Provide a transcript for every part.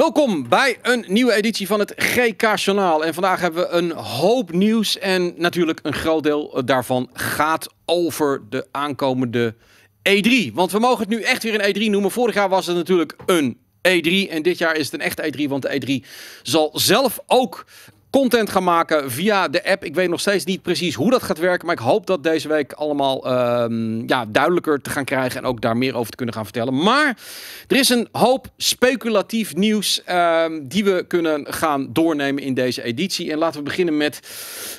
Welkom bij een nieuwe editie van het GK Journaal. En vandaag hebben we een hoop nieuws. En natuurlijk een groot deel eh, daarvan gaat over de aankomende E3. Want we mogen het nu echt weer een E3 noemen. Vorig jaar was het natuurlijk een E3. En dit jaar is het een echte E3, want de E3 zal zelf ook content gaan maken via de app. Ik weet nog steeds niet precies hoe dat gaat werken. Maar ik hoop dat deze week allemaal ehm, ja, duidelijker te gaan krijgen. En ook daar meer over te kunnen gaan vertellen. Maar er is een hoop speculatief nieuws ehm, die we kunnen gaan doornemen in deze editie. En laten we beginnen met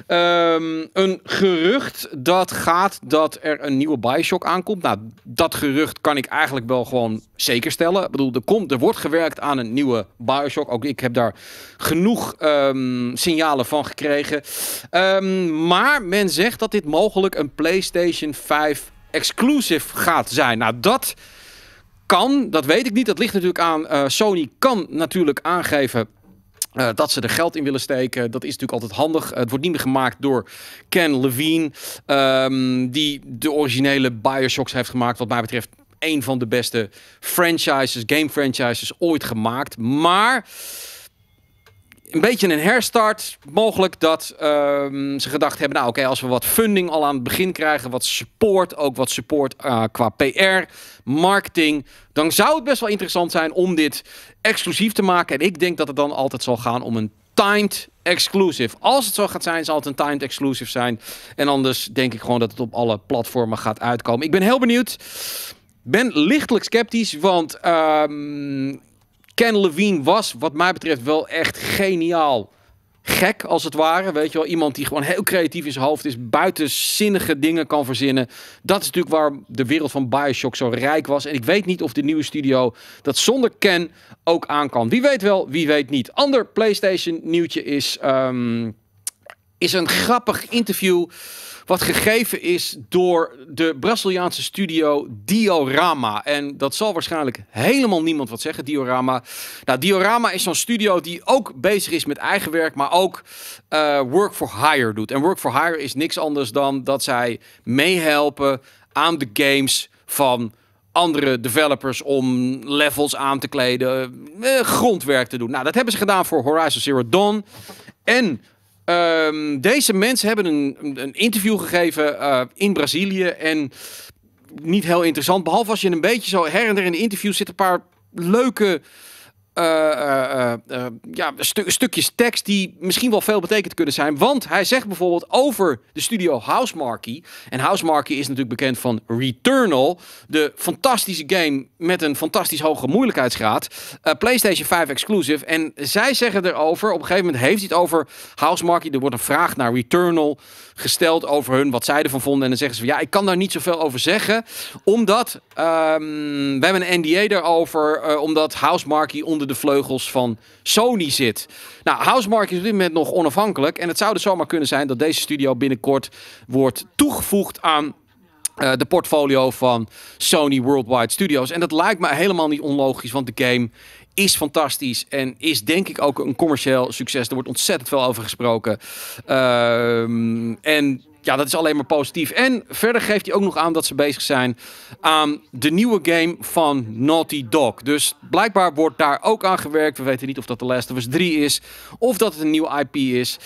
ehm, een gerucht dat gaat dat er een nieuwe Bioshock aankomt. Nou, dat gerucht kan ik eigenlijk wel gewoon zeker stellen. Ik bedoel, er, komt, er wordt gewerkt aan een nieuwe Bioshock. Ook ik heb daar genoeg signalen van gekregen. Ehm, maar men zegt dat dit mogelijk een PlayStation 5 exclusive gaat zijn. Nou, dat kan, dat weet ik niet. Dat ligt natuurlijk aan. Eh, Sony kan natuurlijk aangeven eh, dat ze er geld in willen steken, dat is natuurlijk altijd handig. Eh, het wordt niet meer gemaakt door Ken Levine, ehm, die de originele Bioshocks heeft gemaakt. Wat mij betreft een van de beste franchises, game franchises ooit gemaakt. Maar een beetje een herstart. Mogelijk dat ehm, ze gedacht hebben, nou oké, als we wat funding al aan het begin krijgen, wat support, ook wat support eh, qua PR, marketing, dan zou het best wel interessant zijn om dit exclusief te maken. En ik denk dat het dan altijd zal gaan om een timed exclusive. Als het zo gaat zijn, zal het een timed exclusive zijn. En anders denk ik gewoon dat het op alle platformen gaat uitkomen. Ik ben heel benieuwd ben lichtelijk sceptisch, want ehm, Ken Levine was, wat mij betreft, wel echt geniaal gek, als het ware. Weet je wel, iemand die gewoon heel creatief in zijn hoofd is, buitenzinnige dingen kan verzinnen. Dat is natuurlijk waar de wereld van Bioshock zo rijk was. En ik weet niet of de nieuwe studio dat zonder Ken ook aan kan. Wie weet wel, wie weet niet. Ander PlayStation nieuwtje is, ehm, is een grappig interview wat gegeven is door de Braziliaanse studio Diorama. En dat zal waarschijnlijk helemaal niemand wat zeggen, Diorama. Nou, Diorama is zo'n studio die ook bezig is met eigen werk, maar ook eh, work for hire doet. En work for hire is niks anders dan dat zij meehelpen aan de games van andere developers om levels aan te kleden, eh, grondwerk te doen. Nou, dat hebben ze gedaan voor Horizon Zero Dawn en Ehm, deze mensen hebben een, een interview gegeven eh, in Brazilië. En niet heel interessant. Behalve als je een beetje zo her en der in de interview zit een paar leuke eh, eh, eh, ja, stukjes tekst die misschien wel veel betekend kunnen zijn. Want hij zegt bijvoorbeeld over de studio Housemarque. En Housemarque is natuurlijk bekend van Returnal. De fantastische game met een fantastisch hoge moeilijkheidsgraad. PlayStation 5 exclusive. En zij zeggen erover, op een gegeven moment heeft hij het over Housemarque. Er wordt een vraag naar Returnal gesteld over hun, wat zij ervan vonden. En dan zeggen ze, ja, ik kan daar niet zoveel over zeggen. Omdat, ehm, we hebben een NDA daarover. Uh, omdat Housemarque onder de vleugels van Sony zit. Nou, Housemark is op dit moment nog onafhankelijk. En het zou dus zomaar kunnen zijn dat deze studio binnenkort wordt toegevoegd aan eh, de portfolio van Sony Worldwide Studios. En dat lijkt me helemaal niet onlogisch, want de game is fantastisch en is denk ik ook een commercieel succes. Er wordt ontzettend veel over gesproken. Ehm, en ja, dat is alleen maar positief. En verder geeft hij ook nog aan dat ze bezig zijn aan de nieuwe game van Naughty Dog. Dus blijkbaar wordt daar ook aan gewerkt. We weten niet of dat The Last of Us 3 is of dat het een nieuwe IP is.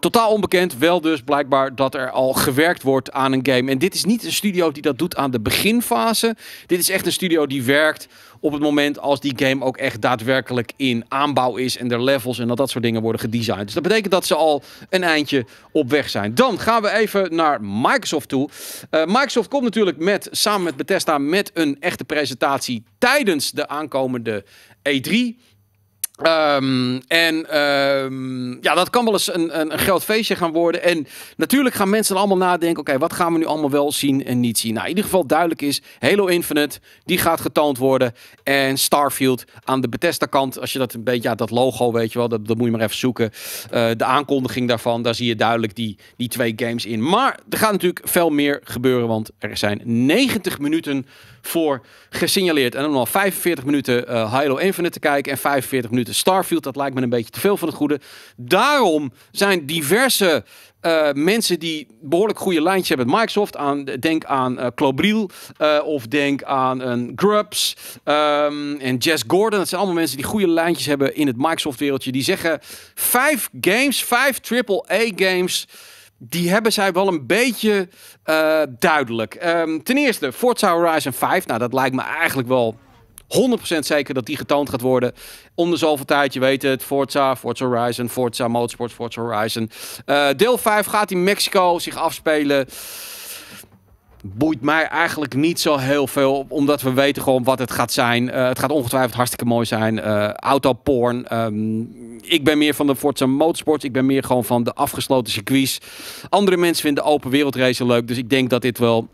Totaal onbekend, wel dus blijkbaar dat er al gewerkt wordt aan een game. En dit is niet een studio die dat doet aan de beginfase. Dit is echt een studio die werkt op het moment als die game ook echt daadwerkelijk in aanbouw is en er levels en dat dat soort dingen worden gedesigned. Dus dat betekent dat ze al een eindje op weg zijn. Dan gaan we even naar Microsoft toe. Eh, Microsoft komt natuurlijk met, samen met Bethesda met een echte presentatie tijdens de aankomende E3. Ehm, en ehm, ja, dat kan wel eens een, een, een, feestje gaan worden. En natuurlijk gaan mensen allemaal nadenken: oké, wat gaan we nu allemaal wel zien en niet zien? Nou, in ieder geval duidelijk is: Halo Infinite, die gaat getoond worden. En Starfield aan de Bethesda-kant, als je dat een beetje, ja, dat logo, weet je wel, dat, dat moet je maar even zoeken. Eh, de aankondiging daarvan, daar zie je duidelijk die, die twee games in. Maar er gaat natuurlijk veel meer gebeuren, want er zijn 90 minuten voor gesignaleerd. En dan al 45 minuten eh, Halo Infinite te kijken en 45 minuten de Starfield. Dat lijkt me een beetje te veel van het goede. Daarom zijn diverse eh, mensen die behoorlijk goede lijntjes hebben met Microsoft. denk aan uh, eh, Clobriel eh, of denk aan een Grubs ehm, en Jess Gordon. Dat zijn allemaal mensen die goede lijntjes hebben in het Microsoft wereldje. Die zeggen vijf games, vijf AAA games die hebben zij wel een beetje duidelijk. Ehm, ten eerste Forza Horizon 5. Nou, dat lijkt me eigenlijk wel 100% zeker dat die getoond gaat worden. Om de zoveel tijd, je weet het. Forza, Forza Horizon, Forza Motorsport, Forza Horizon. Eh, deel 5 gaat in Mexico zich afspelen. Boeit mij eigenlijk niet zo heel veel, omdat we weten gewoon wat het gaat zijn. Eh, het gaat ongetwijfeld hartstikke mooi zijn. Uh, autoporn. Ehm, ik ben meer van de Forza Motorsports. Ik ben meer gewoon van de afgesloten circuits. Andere mensen vinden open wereldracen leuk. Dus ik denk dat dit wel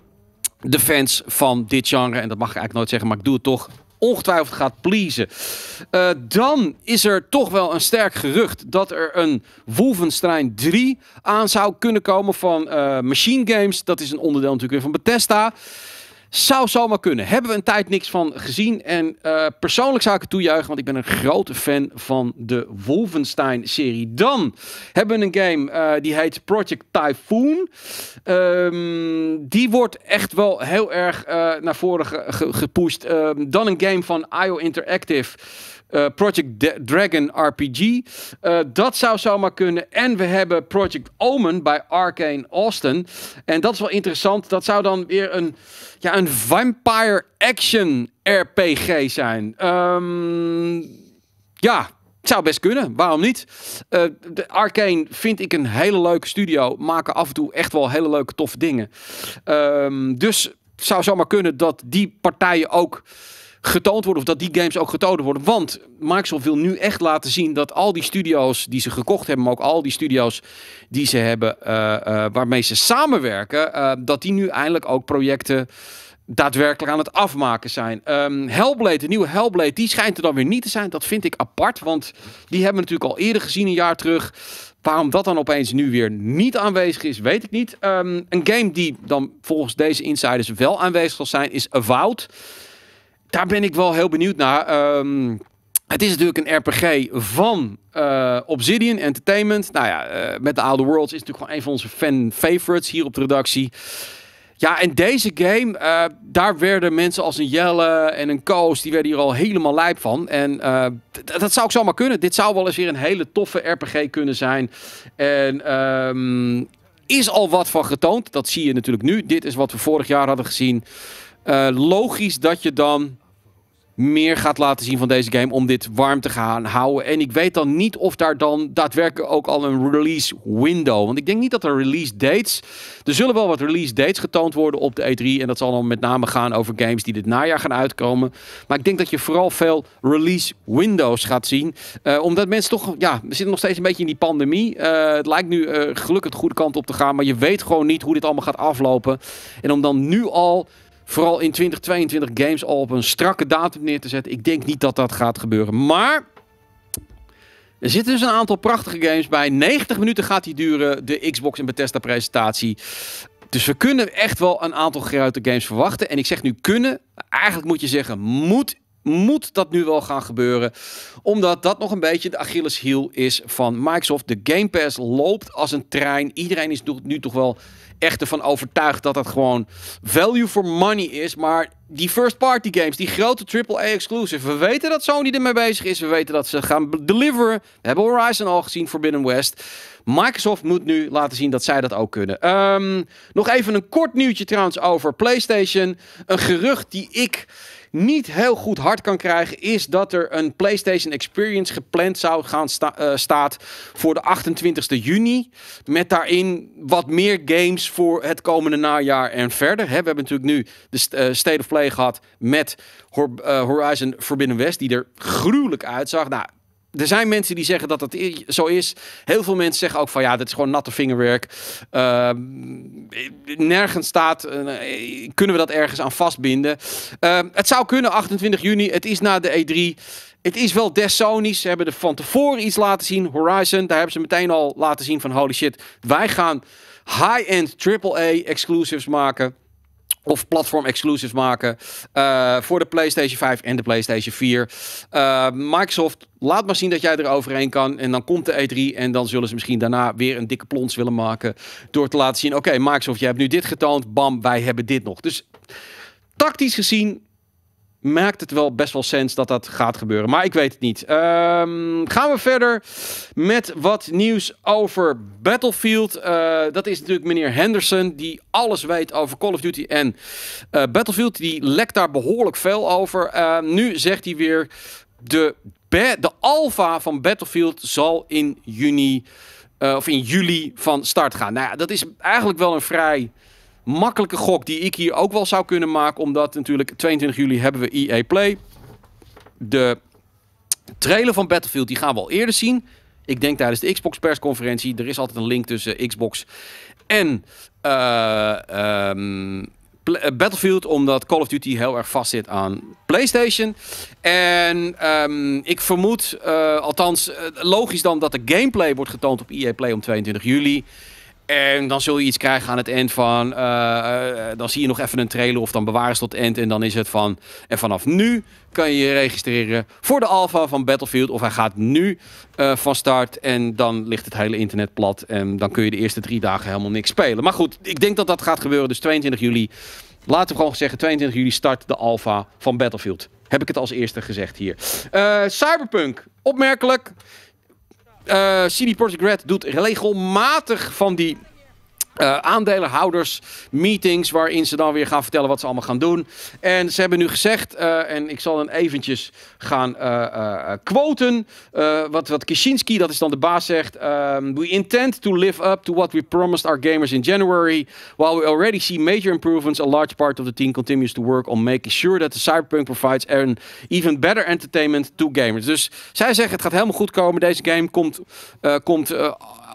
de fans van dit genre, en dat mag ik eigenlijk nooit zeggen, maar ik doe het toch ongetwijfeld gaat pleasen. Eh, dan is er toch wel een sterk gerucht dat er een Wolfenstein 3 aan zou kunnen komen van eh, Machine Games. Dat is een onderdeel natuurlijk weer van Bethesda. Zou zomaar kunnen. Hebben we een tijd niks van gezien. En eh, persoonlijk zou ik het toejuichen, want ik ben een grote fan van de Wolfenstein-serie. Dan hebben we een game eh, die heet Project Typhoon. Ehm, die wordt echt wel heel erg eh, naar voren ge gepusht. Ehm, dan een game van IO Interactive. Project Dragon RPG. dat zou zomaar kunnen. En we hebben Project Omen bij Arcane Austin. En dat is wel interessant. Dat zou dan weer een, ja, een een vampire action RPG zijn. Ehm, ja, het zou best kunnen, waarom niet? Uh, de Arcane vind ik een hele leuke studio. Maken af en toe echt wel hele leuke, toffe dingen. Ehm, dus het zou zomaar kunnen dat die partijen ook getoond worden. Of dat die games ook getoond worden. Want Microsoft wil nu echt laten zien dat al die studio's die ze gekocht hebben. Maar ook al die studio's die ze hebben, eh, eh, waarmee ze samenwerken. dat die nu eindelijk ook projecten daadwerkelijk aan het afmaken zijn. Um, Hellblade, de nieuwe Hellblade, die schijnt er dan weer niet te zijn. Dat vind ik apart, want die hebben we natuurlijk al eerder gezien een jaar terug. Waarom dat dan opeens nu weer niet aanwezig is, weet ik niet. Ehm, een game die dan volgens deze insiders wel aanwezig zal zijn, is Avowed. Daar ben ik wel heel benieuwd naar. Ehm, het is natuurlijk een RPG van eh, Obsidian Entertainment. Nou ja, eh, met de Outer Worlds is natuurlijk gewoon een van onze fan favorites hier op de redactie. Ja, en deze game, eh, daar werden mensen als een Jelle en een Koos, die werden hier al helemaal lijp van. En eh, dat zou ik zomaar kunnen. Dit zou wel eens weer een hele toffe RPG kunnen zijn. En ehm, is al wat van getoond. Dat zie je natuurlijk nu. Dit is wat we vorig jaar hadden gezien. Eh, logisch dat je dan meer gaat laten zien van deze game om dit warm te gaan houden. En ik weet dan niet of daar dan daadwerkelijk ook al een release window. Want ik denk niet dat er release dates. Er zullen wel wat release dates getoond worden op de E3. En dat zal dan met name gaan over games die dit najaar gaan uitkomen. Maar ik denk dat je vooral veel release windows gaat zien. Eh, omdat mensen toch. Ja, we zitten nog steeds een beetje in die pandemie. Eh, het lijkt nu eh, gelukkig de goede kant op te gaan. Maar je weet gewoon niet hoe dit allemaal gaat aflopen. En om dan nu al vooral in 2022 games al op een strakke datum neer te zetten. Ik denk niet dat dat gaat gebeuren. Maar er zitten dus een aantal prachtige games bij. 90 minuten gaat die duren, de Xbox en Bethesda presentatie. Dus we kunnen echt wel een aantal geruite games verwachten. En ik zeg nu kunnen, eigenlijk moet je zeggen moet moet dat nu wel gaan gebeuren. Omdat dat nog een beetje de Achilleshiel is van Microsoft. De Game Pass loopt als een trein. Iedereen is nu toch wel echt van overtuigd dat dat gewoon value for money is. Maar die first party games, die grote AAA exclusive. We weten dat Sony ermee bezig is. We weten dat ze gaan deliveren. We hebben Horizon al gezien, Forbidden West. Microsoft moet nu laten zien dat zij dat ook kunnen. Ehm, nog even een kort nieuwtje trouwens over PlayStation. Een gerucht die ik niet heel goed hard kan krijgen, is dat er een PlayStation Experience gepland zou gaan sta eh, staat voor de 28e juni. Met daarin wat meer games voor het komende najaar en verder. Hè, we hebben natuurlijk nu de eh, State of Play gehad met eh, Horizon Forbidden West, die er gruwelijk uitzag. Nou, er zijn mensen die zeggen dat dat zo is. Heel veel mensen zeggen ook van ja, dat is gewoon natte vingerwerk. Ehm, nergens staat, eh, kunnen we dat ergens aan vastbinden. Ehm, het zou kunnen, 28 juni, het is na de E3. Het is wel des Ze hebben er van tevoren iets laten zien. Horizon, daar hebben ze meteen al laten zien van holy shit. Wij gaan high-end AAA exclusives maken. Of platform exclusives maken eh, voor de PlayStation 5 en de PlayStation 4. Eh, Microsoft, laat maar zien dat jij er overheen kan. En dan komt de E3 en dan zullen ze misschien daarna weer een dikke plons willen maken. Door te laten zien, oké Microsoft, jij hebt nu dit getoond. Bam, wij hebben dit nog. Dus tactisch gezien maakt het wel best wel sens dat dat gaat gebeuren. Maar ik weet het niet. Ehm, gaan we verder met wat nieuws over Battlefield. Eh, dat is natuurlijk meneer Henderson, die alles weet over Call of Duty en eh, Battlefield. Die lekt daar behoorlijk veel over. Ehm, nu zegt hij weer: de, de alfa van Battlefield zal in juni. Eh, of in juli van start gaan. Nou ja, dat is eigenlijk wel een vrij makkelijke gok die ik hier ook wel zou kunnen maken. Omdat natuurlijk 22 juli hebben we EA Play. De trailer van Battlefield die gaan we al eerder zien. Ik denk tijdens de Xbox persconferentie. Er is altijd een link tussen Xbox en eh, ehm, eh, Battlefield. Omdat Call of Duty heel erg vast zit aan PlayStation. En ehm, ik vermoed, eh, althans logisch dan, dat de gameplay wordt getoond op EA Play om 22 juli. En dan zul je iets krijgen aan het eind van. Eh, eh, dan zie je nog even een trailer of dan bewaren ze tot eind. En dan is het van. En vanaf nu kan je je registreren voor de alfa van Battlefield. Of hij gaat nu eh, van start. En dan ligt het hele internet plat. En dan kun je de eerste drie dagen helemaal niks spelen. Maar goed, ik denk dat dat gaat gebeuren. Dus 22 juli. Laten we gewoon zeggen: 22 juli start de alfa van Battlefield. Heb ik het als eerste gezegd hier. Cyberpunk, opmerkelijk. CD Projekt Red doet regelmatig van die uh, aandelenhouders, meetings waarin ze dan weer gaan vertellen wat ze allemaal gaan doen. En ze hebben nu gezegd, eh, en ik zal dan eventjes gaan uh, quoten, wat, wat Kishinsky, dat is dan de baas, zegt. Ehm, we intend to live up to what we promised our gamers in January. While we already see major improvements, a large part of the team continues to work on making sure that the Cyberpunk provides an even better entertainment to gamers. Dus zij zeggen het gaat helemaal goed komen. Deze game komt, komt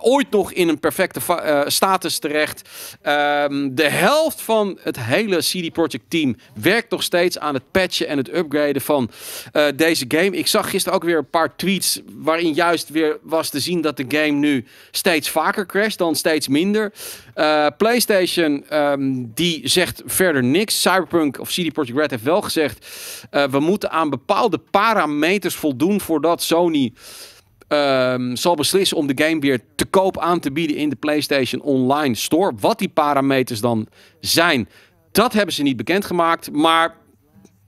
ooit nog in een perfecte eh, status terecht. Ehm, de helft van het hele CD Project team werkt nog steeds aan het patchen en het upgraden van eh, deze game. Ik zag gisteren ook weer een paar tweets waarin juist weer was te zien dat de game nu steeds vaker crasht dan steeds minder. Eh, PlayStation ehm, die zegt verder niks. Cyberpunk of CD Project Red heeft wel gezegd we moeten aan bepaalde parameters voldoen voordat Sony Ehm, zal beslissen om de game weer te koop aan te bieden in de PlayStation Online Store. Wat die parameters dan zijn, dat hebben ze niet bekendgemaakt. Maar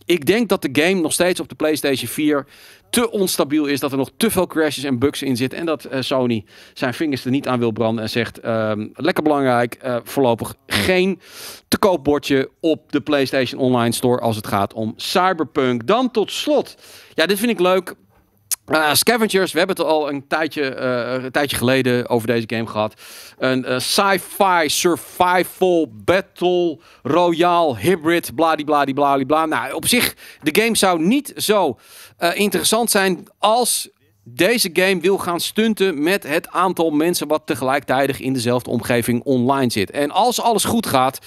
ik denk dat de game nog steeds op de PlayStation 4 te onstabiel is. Dat er nog te veel crashes en bugs in zitten. En dat eh, Sony zijn vingers er niet aan wil branden. En zegt, ehm, lekker belangrijk, eh, voorlopig geen te koop bordje op de PlayStation Online Store als het gaat om Cyberpunk. Dan tot slot. Ja, dit vind ik leuk. Eh, Scavengers, we hebben het al een tijdje, eh, een tijdje geleden over deze game gehad. Een eh, sci-fi survival battle royale hybrid, bladibladibladibla. Nou, op zich, de game zou niet zo interessant zijn als deze game wil gaan stunten met het aantal mensen wat tegelijkertijd in dezelfde omgeving online zit. En als alles goed gaat,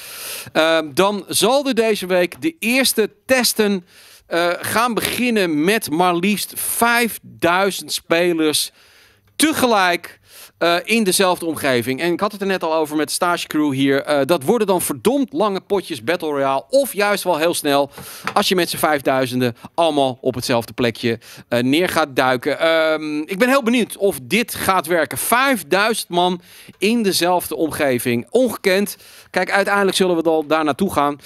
dan zal er deze week de eerste testen eh, gaan beginnen met maar liefst 5000 spelers tegelijk eh, in dezelfde omgeving. En ik had het er net al over met stagecrew hier. Eh, dat worden dan verdomd lange potjes Battle Royale. Of juist wel heel snel als je met z'n vijfduizenden allemaal op hetzelfde plekje uh, neer gaat duiken. Ehm, ik ben heel benieuwd of dit gaat werken. 5000 man in dezelfde omgeving. Ongekend. Kijk, uiteindelijk zullen we dan daar naartoe gaan.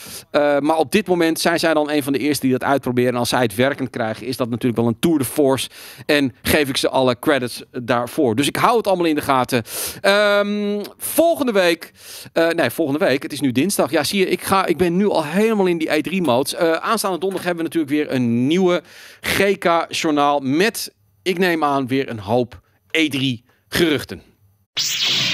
maar op dit moment zijn zij dan een van de eerste die dat uitproberen. En als zij het werkend krijgen, is dat natuurlijk wel een tour de force. En geef ik ze alle credits daarvoor. Dus ik hou het allemaal in de gaten. Ehm, volgende week. Eh, nee, volgende week. Het is nu dinsdag. Ja, zie je, ik, ga, ik ben nu al helemaal in die E3-modes. Eh, aanstaande donderdag hebben we natuurlijk weer een nieuwe GK-journaal. Met, ik neem aan, weer een hoop E3-geruchten.